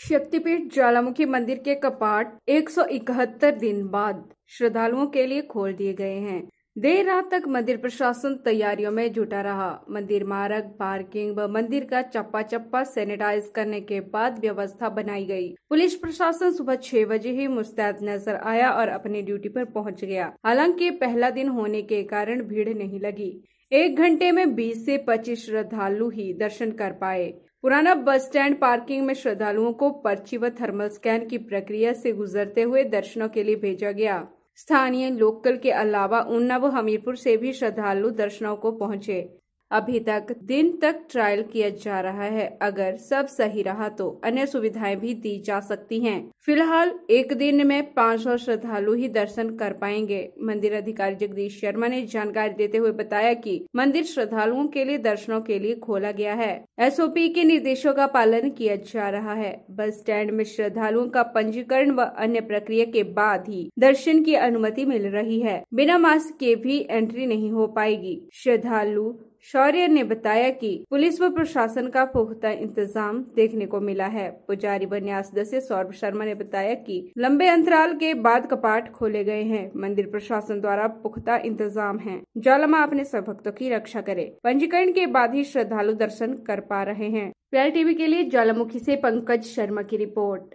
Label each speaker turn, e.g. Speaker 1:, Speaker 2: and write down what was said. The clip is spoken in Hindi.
Speaker 1: शक्तिपीठ ज्वालामुखी मंदिर के कपाट 171 दिन बाद श्रद्धालुओं के लिए खोल दिए गए हैं देर रात तक मंदिर प्रशासन तैयारियों में जुटा रहा मंदिर मार्ग पार्किंग व मंदिर का चप्पा चप्पा सैनिटाइज करने के बाद व्यवस्था बनाई गई पुलिस प्रशासन सुबह छह बजे ही मुस्तैद नजर आया और अपनी ड्यूटी पर पहुंच गया हालांकि पहला दिन होने के कारण भीड़ नहीं लगी एक घंटे में 20 से 25 श्रद्धालु ही दर्शन कर पाए पुराना बस स्टैंड पार्किंग में श्रद्धालुओं को पर्ची व थर्मल स्कैन की प्रक्रिया से गुजरते हुए दर्शनों के लिए भेजा गया स्थानीय लोकल के अलावा ऊना व हमीरपुर से भी श्रद्धालु दर्शनों को पहुंचे अभी तक दिन तक ट्रायल किया जा रहा है अगर सब सही रहा तो अन्य सुविधाएं भी दी जा सकती हैं। फिलहाल एक दिन में 500 श्रद्धालु ही दर्शन कर पाएंगे मंदिर अधिकारी जगदीश शर्मा ने जानकारी देते हुए बताया कि मंदिर श्रद्धालुओं के लिए दर्शनों के लिए खोला गया है एसओपी के निर्देशों का पालन किया जा रहा है बस स्टैंड में श्रद्धालुओं का पंजीकरण व अन्य प्रक्रिया के बाद ही दर्शन की अनुमति मिल रही है बिना मास्क के भी एंट्री नहीं हो पाएगी श्रद्धालु शौर्य ने बताया कि पुलिस व प्रशासन का पुख्ता इंतजाम देखने को मिला है पुजारी न्यास सदस्य सौरभ शर्मा ने बताया कि लंबे अंतराल के बाद कपाट खोले गए हैं मंदिर प्रशासन द्वारा पुख्ता इंतजाम है ज्वालामा अपने सब भक्तों की रक्षा करे पंजीकरण के बाद ही श्रद्धालु दर्शन कर पा रहे हैं पीएल टीवी के लिए ज्वालामुखी से पंकज शर्मा की रिपोर्ट